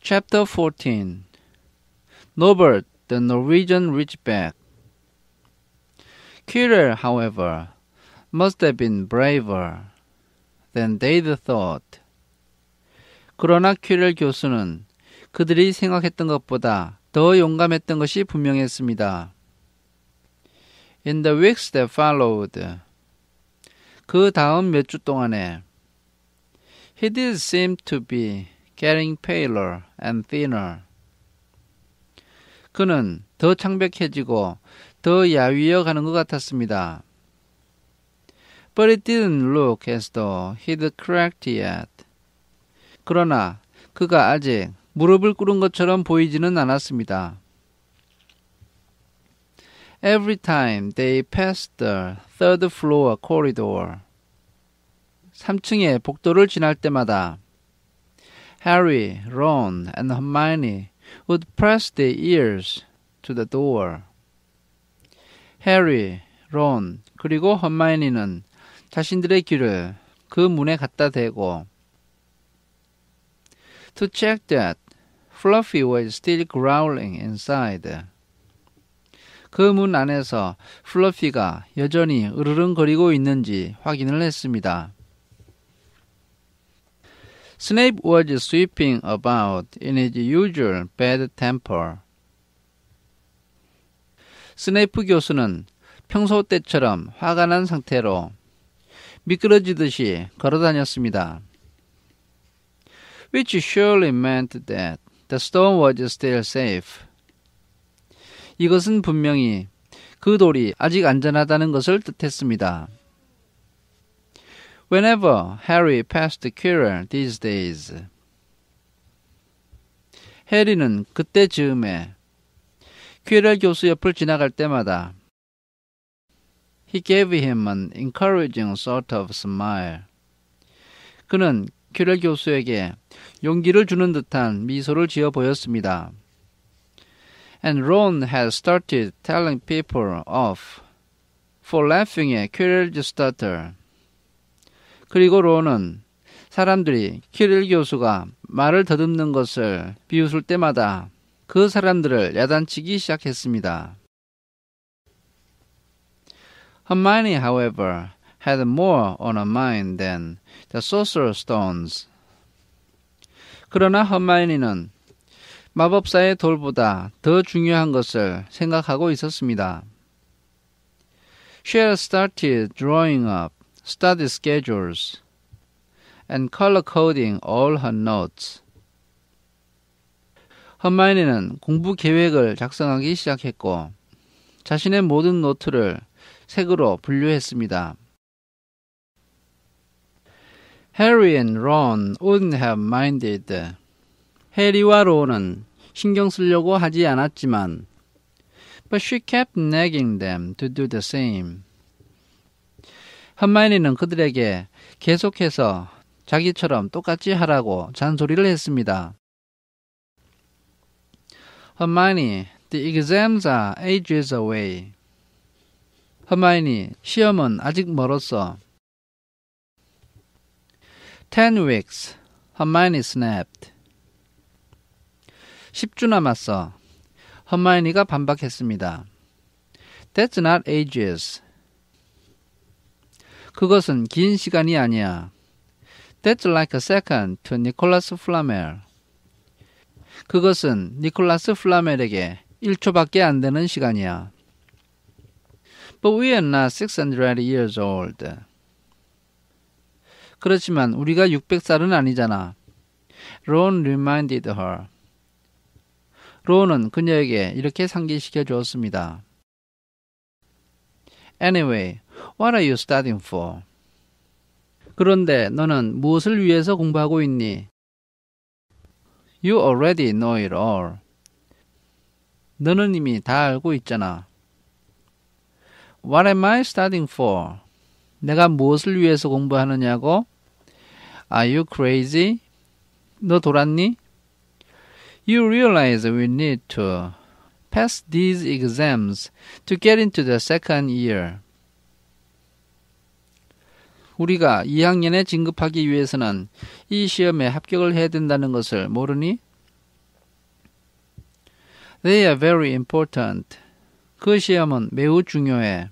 Chapter 14 Norbert, the Norwegian Ridgeback Kirill, however, must have been braver than t h e y thought. 그러나 퀴렐 교수는 그들이 생각했던 것보다 더 용감했던 것이 분명했습니다. In the weeks that followed, 그 다음 몇 주 동안에, he did seem to be getting paler and thinner. 그는 더 창백해지고 더 야위어 가는 것 같았습니다. But it didn't look as though he'd cracked yet. 그러나 그가 아직 무릎을 꿇은 것처럼 보이지는 않았습니다. Every time they passed the third floor corridor. 3층의 복도를 지날 때마다 Harry, Ron, and Hermione would press their ears to the door. Harry, Ron, 그리고 허마이니는 자신들의 귀를 그 문에 갖다 대고 To check that, Fluffy was still growling inside. 그 문 안에서 플러피가 여전히 으르렁거리고 있는지 확인을 했습니다. Snape was sweeping about in his usual bad temper. 스네이프 교수는 평소 때처럼 화가 난 상태로 미끄러지듯이 걸어다녔습니다. Which surely meant that the stone was still safe. 이것은 분명히 그 돌이 아직 안전하다는 것을 뜻했습니다. whenever Harry passed the curé these days. 해리는 그때쯤에 퀴렐 교수 옆을 지나갈 때마다 He gave him an encouraging sort of smile. 그는 퀴렐 교수에게 용기를 주는 듯한 미소를 지어 보였습니다. And Ron had started telling people off for laughing at Quirrell's stutter. 그리고 로는 사람들이 키릴 교수가 말을 더듬는 것을 비웃을 때마다 그 사람들을 야단치기 시작했습니다. Hermione, however, had more on her mind than the sorcerer stones. 그러나 허마이니는 마법사의 돌보다 더 중요한 것을 생각하고 있었습니다. She started drawing up study schedules, and color coding all her notes. 허마이니는 공부 계획을 작성하기 시작했고 자신의 모든 노트를 색으로 분류했습니다. Harry and Ron wouldn't have minded. 해리와 론은 신경 쓰려고 하지 않았지만 But she kept nagging them to do the same. 한마이는 그들에게 계속해서 자기처럼 똑같이 하라고 잔소리를 했습니다. h e r m the exams are ages away. 허마이니, 시험은 아직 멀었어. Ten weeks, 허마이니 snapped. 10주 남았어. 허마이니가 반박했습니다. That's not ages. 그것은 긴 시간이 아니야. That's like a second to Nicolas Flamel. 그것은 니콜라스 플라멜에게 1초밖에 안 되는 시간이야. But we are not 600 years old. 그렇지만 우리가 600살은 아니잖아. 론 reminded her. 론은 그녀에게 이렇게 상기시켜 주었습니다. Anyway, What are you studying for? 그런데 너는 무엇을 위해서 공부하고 있니? You already know it all. 너는 이미 다 알고 있잖아. What am I studying for? 내가 무엇을 위해서 공부하느냐고? Are you crazy? 너 돌았니? You realize we need to pass these exams to get into the second year. 우리가 2학년에 진급하기 위해서는 이 시험에 합격을 해야 된다는 것을 모르니? They are very important. 그 시험은 매우 중요해.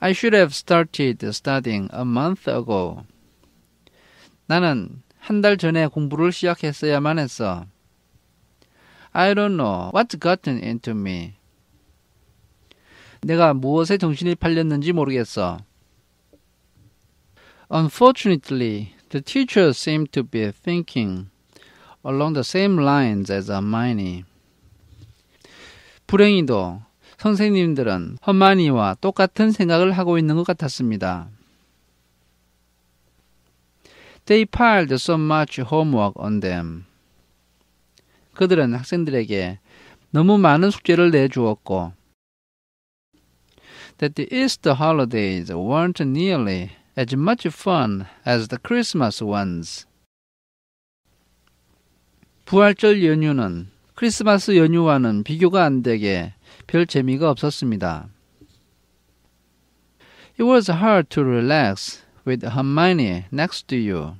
I should have started studying a month ago. 나는 한 달 전에 공부를 시작했어야만 했어. I don't know what's gotten into me. 내가 무엇에 정신이 팔렸는지 모르겠어. Unfortunately, the teacher seemed to be thinking along the same lines as Hermione. 불행히도 선생님들은 허마니와 똑같은 생각을 하고 있는 것 같았습니다. They piled so much homework on them. 그들은 학생들에게 너무 많은 숙제를 내주었고 that the Easter holidays weren't nearly as much fun as the Christmas ones. 부활절 연휴는 크리스마스 연휴와는 비교가 안 되게 별 재미가 없었습니다. It was hard to relax with Hermione next to you.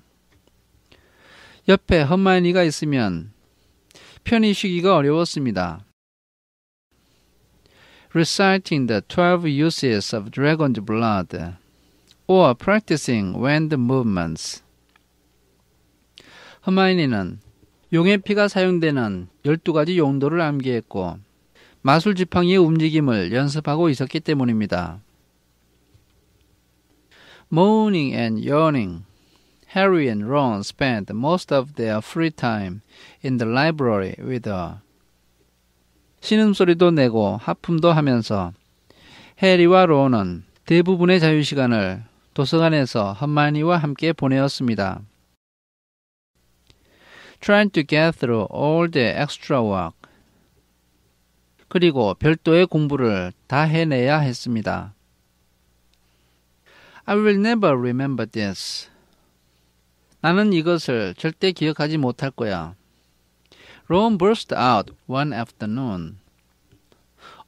옆에 허마니가 있으면 편히 쉬기가 어려웠습니다. Reciting the 12 uses of dragon's blood or practicing wind movements. 허마이니는 용의 피가 사용되는 12가지 용도를 암기했고 마술 지팡이의 움직임을 연습하고 있었기 때문입니다. Moaning and yawning, Harry and Ron spent most of their free time in the library with her. 신음소리도 내고 하품도 하면서 해리와 론은 대부분의 자유시간을 도서관에서 한마니와 함께 보내었습니다. Trying to get through all the extra work. 그리고 별도의 공부를 다 해내야 했습니다. I will never remember this. 나는 이것을 절대 기억하지 못할 거야. Ron burst out one afternoon.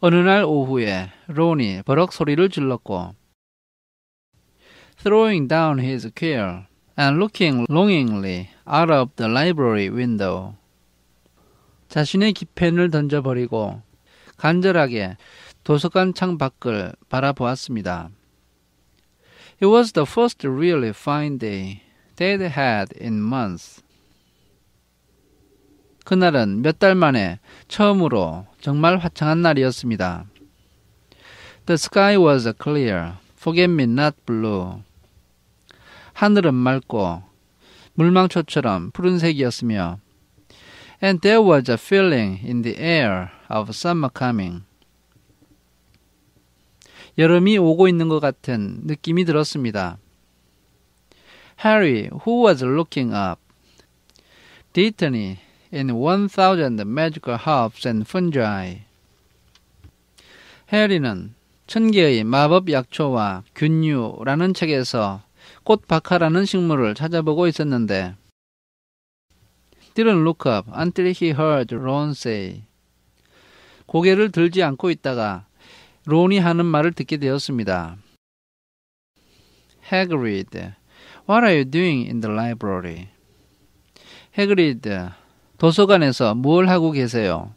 어느 날 오후에 론이 버럭 소리를 질렀고 throwing down his q u i l and looking longingly out of the library window. 자신의 기펜을 던져버리고 간절하게 도서관 창 밖을 바라보았습니다. It was the first really fine day they'd had in months. 그날은 몇 달 만에 처음으로 정말 화창한 날이었습니다. The sky was clear, forget me not blue. 하늘은 맑고 물망초처럼 푸른색이었으며 and there was a feeling in the air of summer coming. 여름이 오고 있는 것 같은 느낌이 들었습니다. Harry, who was looking up, Dittany in 1000 magical herbs and fungi. 해리는 천개의 마법 약초와 균유라는 책에서 꽃박하라는 식물을 찾아보고 있었는데 Didn't look up until he heard Ron say. 고개를 들지 않고 있다가 론이 하는 말을 듣게 되었습니다. Hagrid, what are you doing in the library? Hagrid, 도서관에서 뭘 하고 계세요?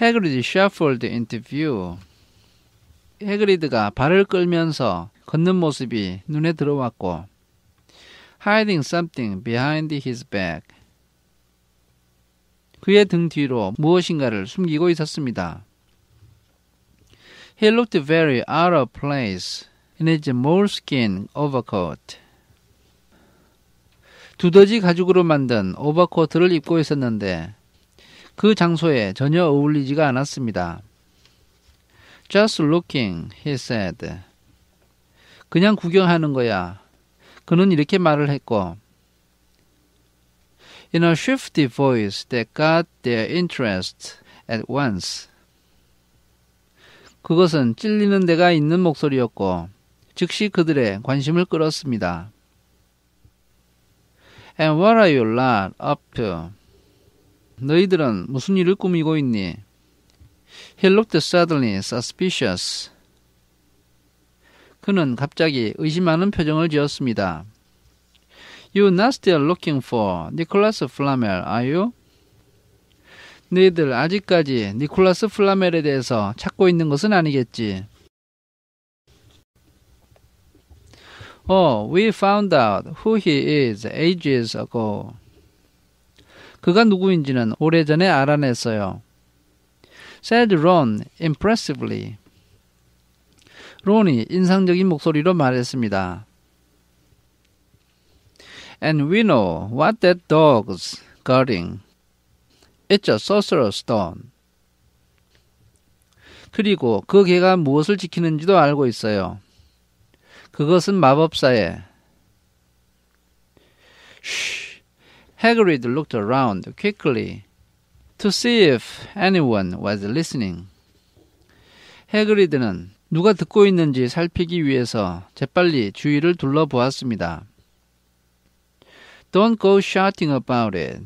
Hagrid shuffled into view. 해그리드가 발을 끌면서 걷는 모습이 눈에 들어왔고 hiding something behind his back 그의 등 뒤로 무엇인가를 숨기고 있었습니다. He looked very out of place in his moleskin overcoat. 두더지 가죽으로 만든 오버코트를 입고 있었는데 그 장소에 전혀 어울리지가 않았습니다. Just looking, he said. 그냥 구경하는 거야. 그는 이렇게 말을 했고, In a shifty voice that got their interest at once. 그것은 찔리는 데가 있는 목소리였고, 즉시 그들의 관심을 끌었습니다. And what are you lot up to? 너희들은 무슨 일을 꾸미고 있니? He looked suddenly suspicious. 그는 갑자기 의심하는 표정을 지었습니다. You not still looking for 니콜라스 플라멜, are you? 너희들 아직까지 니콜라스 플라멜에 대해서 찾고 있는 것은 아니겠지. Oh, we found out who he is ages ago. 그가 누구인지는 오래전에 알아냈어요. said Ron impressively. 론이 인상적인 목소리로 말했습니다. And we know what that dog's guarding. It's a sorcerer's stone. 그리고 그 개가 무엇을 지키는지도 알고 있어요. 그것은 마법사의 Shh. Hagrid looked around quickly to see if anyone was listening. 해그리드는 누가 듣고 있는지 살피기 위해서 재빨리 주위를 둘러보았습니다. Don't go shouting about it.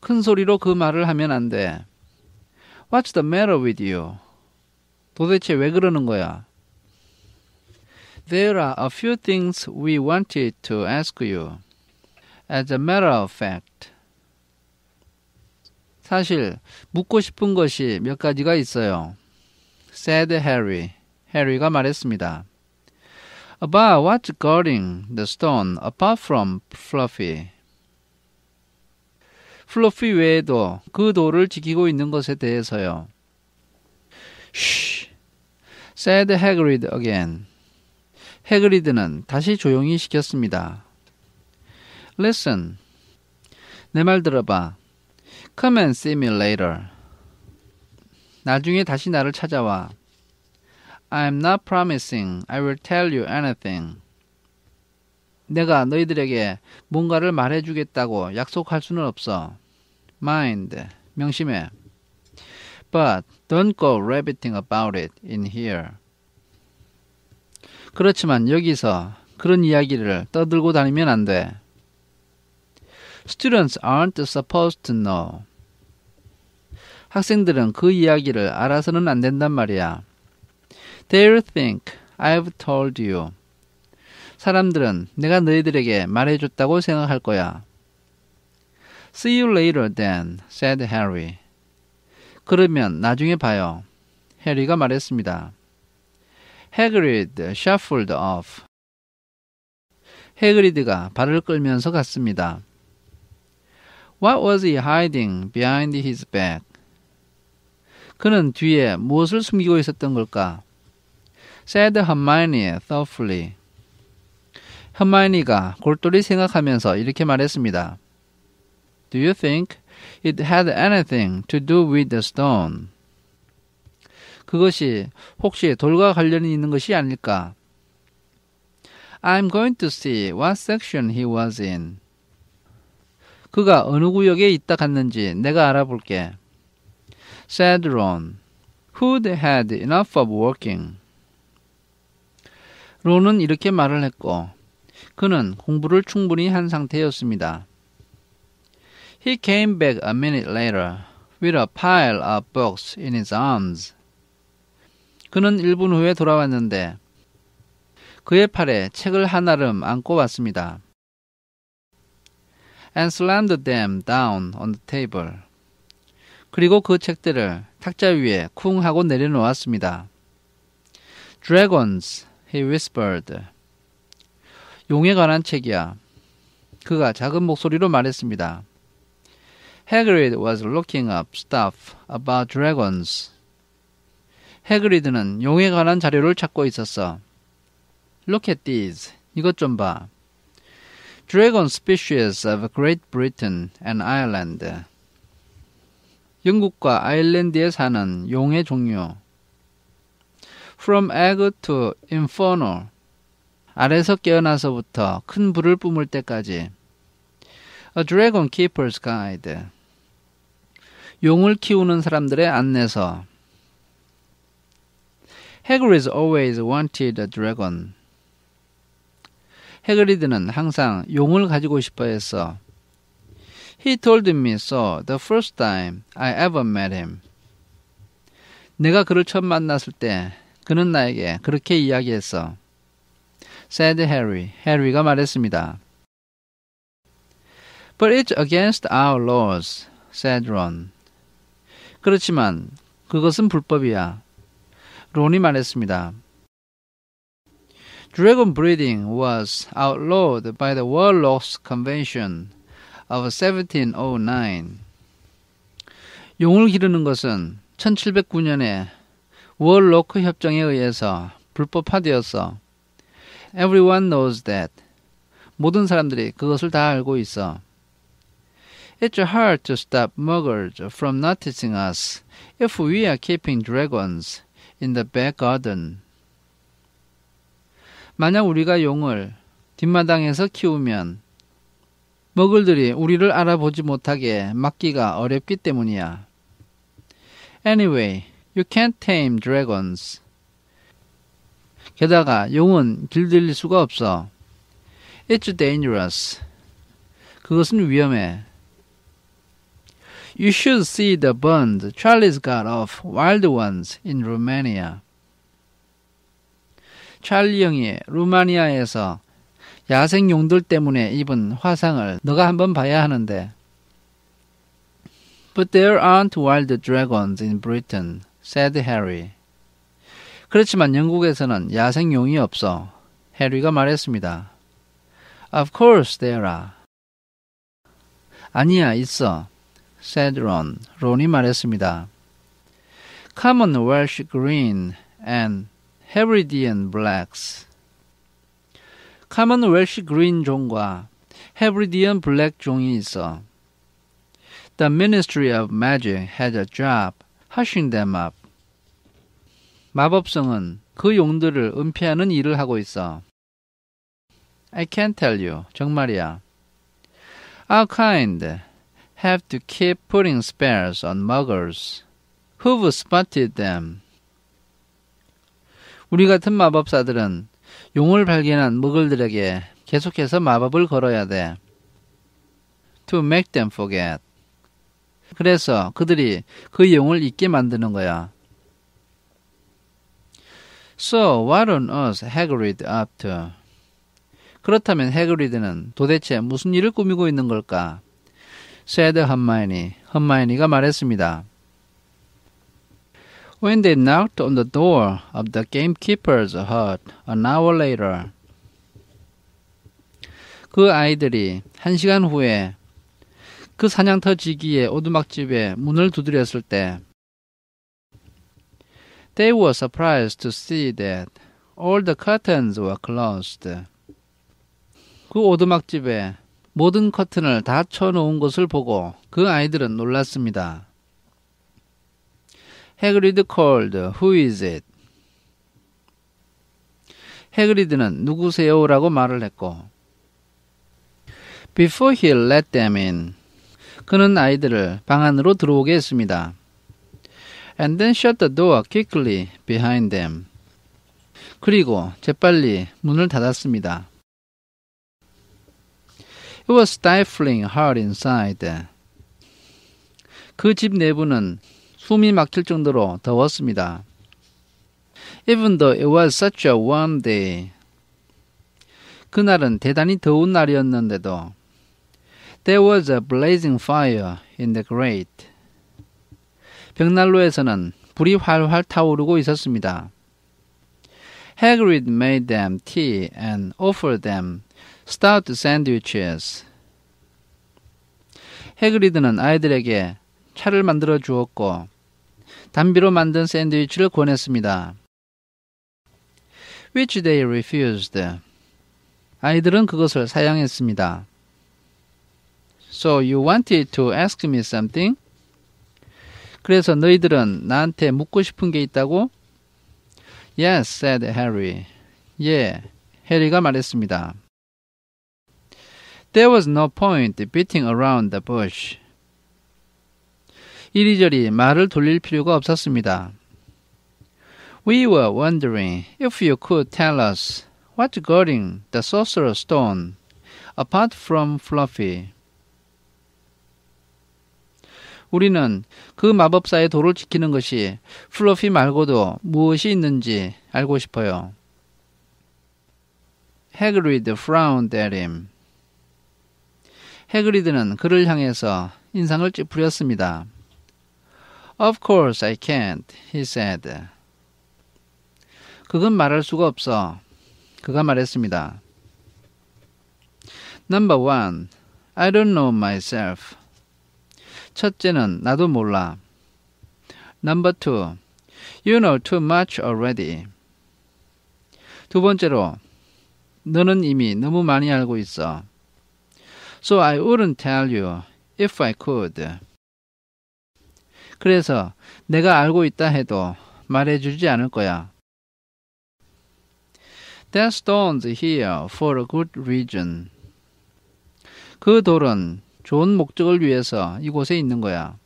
큰 소리로 그 말을 하면 안 돼. What's the matter with you? 도대체 왜 그러는 거야? There are a few things we wanted to ask you. As a matter of fact. 사실 묻고 싶은 것이 몇 가지가 있어요. said Harry. 해리가 말했습니다. About what's guarding the stone apart from Fluffy? 플러피 외에도 그 돌을 지키고 있는 것에 대해서요. Shh, said Hagrid again. 해그리드는 다시 조용히 시켰습니다. Listen, 내 말 들어봐. Come and see me later. 나중에 다시 나를 찾아와. I'm not promising. I will tell you anything. 내가 너희들에게 뭔가를 말해주겠다고 약속할 수는 없어. Mind. 명심해. But don't go rabbiting about it in here. 그렇지만 여기서 그런 이야기를 떠들고 다니면 안 돼. Students aren't supposed to know. 학생들은 그 이야기를 알아서는 안 된단 말이야. They'll think I've told you. 사람들은 내가 너희들에게 말해줬다고 생각할 거야. See you later then, said Harry. 그러면 나중에 봐요. 해리가 말했습니다. Hagrid shuffled off. 해그리드가 발을 끌면서 갔습니다. What was he hiding behind his back? 그는 뒤에 무엇을 숨기고 있었던 걸까? said Hermione thoughtfully. 험마이니가 골똘히 생각하면서 이렇게 말했습니다. Do you think it had anything to do with the stone? 그것이 혹시 돌과 관련이 있는 것이 아닐까? I'm going to see what section he was in. 그가 어느 구역에 있다 갔는지 내가 알아볼게. said Ron, who'd had enough of working. 론은 이렇게 말을 했고, 그는 공부를 충분히 한 상태였습니다. He came back a minute later with a pile of books in his arms. 그는 1분 후에 돌아왔는데 그의 팔에 책을 한아름 안고 왔습니다. And slammed them down on the table. 그리고 그 책들을 탁자 위에 쿵 하고 내려놓았습니다. Dragons, he whispered. 용에 관한 책이야. 그가 작은 목소리로 말했습니다. Hagrid was looking up stuff about dragons. 해그리드는 용에 관한 자료를 찾고 있었어. Look at these. 이것 좀 봐. Dragon species of Great Britain and Ireland. 영국과 아일랜드에 사는 용의 종류. From egg to inferno. 아래서 깨어나서부터 큰 불을 뿜을 때까지. A Dragon Keeper's Guide. 용을 키우는 사람들의 안내서. Hagrid s always wanted a dragon. 해그리드는 항상 용을 가지고 싶어 했어. He told me so the first time I ever met him. 내가 그를 처음 만났을 때 그는 나에게 그렇게 이야기했어. said Harry. Harry가 말했습니다. But it's against our laws, said Ron. 그렇지만 그것은 불법이야. 론이 말했습니다. Dragon breeding was outlawed by the World Warlocks Convention of 1709. 용을 기르는 것은 1709년에 월로크 협정에 의해서 불법화되었어. Everyone knows that. 모든 사람들이 그것을 다 알고 있어. It's hard to stop muggers from noticing us if we are keeping dragons in the back garden. 만약 우리가 용을 뒷마당에서 키우면 머글들이 우리를 알아보지 못하게 막기가 어렵기 때문이야. Anyway, you can't tame dragons. 게다가 용은 길들일 수가 없어. It's dangerous. 그것은 위험해. You should see the bond Charlie's got of wild ones in Romania. 찰리 형이 루마니아에서 야생용들 때문에 입은 화상을 너가 한번 봐야 하는데. But there aren't wild dragons in Britain, said Harry. 그렇지만 영국에서는 야생용이 없어. 해리가 말했습니다. Of course there are. 아니야, 있어. said Ron. 론이 말했습니다. Common Welsh green and Hebridean blacks. 카먼 웰시 그린 종과 헤브리디언 블랙 종이 있어. The Ministry of Magic had a job hushing them up. 마법성은 그 용들을 은폐하는 일을 하고 있어. I can't tell you. 정말이야. Our kind have to keep putting spells on muggers who've spotted them. 우리 같은 마법사들은 용을 발견한 무글들에게 계속해서 마법을 걸어야 돼. To make them forget. 그래서 그들이 그 용을 잊게 만드는 거야. So what on earth Hagrid up to? 그렇다면 해그리드는 도대체 무슨 일을 꾸미고 있는 걸까? said Hermione. 험마이니가 말했습니다. When they knocked on the door of the gamekeeper's hut an hour later, 그 아이들이 한 시간 후에 그 사냥터 지기의 오두막집에 문을 두드렸을 때, they were surprised to see that all the curtains were closed. 그 오두막집에 모든 커튼을 다 쳐놓은 것을 보고 그 아이들은 놀랐습니다. 해그리드 called. Who is it? 해그리드는 누구세요? 라고 말을 했고 Before he let them in. 그는 아이들을 방 안으로 들어오게 했습니다. And then shut the door quickly behind them. 그리고 재빨리 문을 닫았습니다. It was stifling hard inside. 그 집 내부는 숨이 막힐 정도로 더웠습니다. Even though it was such a warm day. 그날은 대단히 더운 날이었는데도 There was a blazing fire in the grate. 벽난로에서는 불이 활활 타오르고 있었습니다. Hagrid made them tea and offered them stout sandwiches. 해그리드는 아이들에게 차를 만들어 주었고 담비로 만든 샌드위치를 권했습니다. Which they refused. 아이들은 그것을 사양했습니다. So you wanted to ask me something? 그래서 너희들은 나한테 묻고 싶은 게 있다고? Yes, said Harry. 예, 해리가 말했습니다. There was no point beating around the bush. 이리저리 말을 돌릴 필요가 없었습니다. We were wondering if you could tell us what got in the sorcerer's stone apart from Fluffy. 우리는 그 마법사의 도를 지키는 것이 플러피 말고도 무엇이 있는지 알고 싶어요. 해그리드 frowned at him. 해그리드는 그를 향해서 인상을 찌푸렸습니다. Of course I can't, he said. 그건 말할 수가 없어. 그가 말했습니다. Number one, I don't know myself. 첫째는 나도 몰라. Number two, you know too much already. 두 번째로, 너는 이미 너무 많이 알고 있어. So I wouldn't tell you if I could. 그래서 내가 알고 있다 해도 말해주지 않을 거야. That stone's here for a good reason. 그 돌은 좋은 목적을 위해서 이곳에 있는 거야.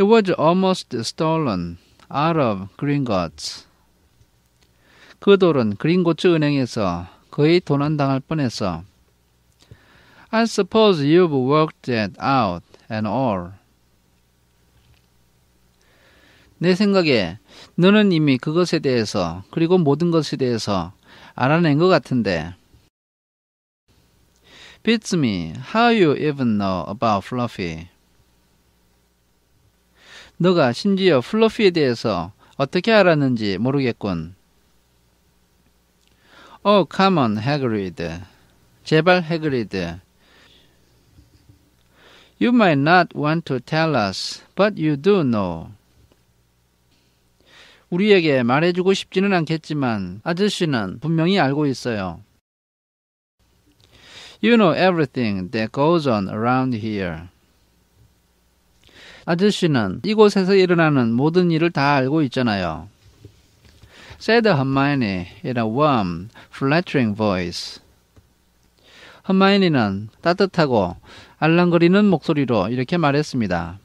It was almost stolen out of Gringotts. 그 돌은 그린고츠 은행에서 거의 도난당할 뻔했어. I suppose you've worked it out and all. 내 생각에 너는 이미 그것에 대해서 그리고 모든 것에 대해서 알아낸 것 같은데. Beats me. How you even know about Fluffy? 너가 심지어 플러피에 대해서 어떻게 알았는지 모르겠군. Oh, come on, Hagrid. 제발, Hagrid. You might not want to tell us, but you do know. 우리에게 말해주고 싶지는 않겠지만 아저씨는 분명히 알고 있어요. You know everything that goes on around here. 아저씨는 이곳에서 일어나는 모든 일을 다 알고 있잖아요. said Hermione in a warm, flattering voice. 험마이니는 따뜻하고 알랑거리는 목소리로 이렇게 말했습니다.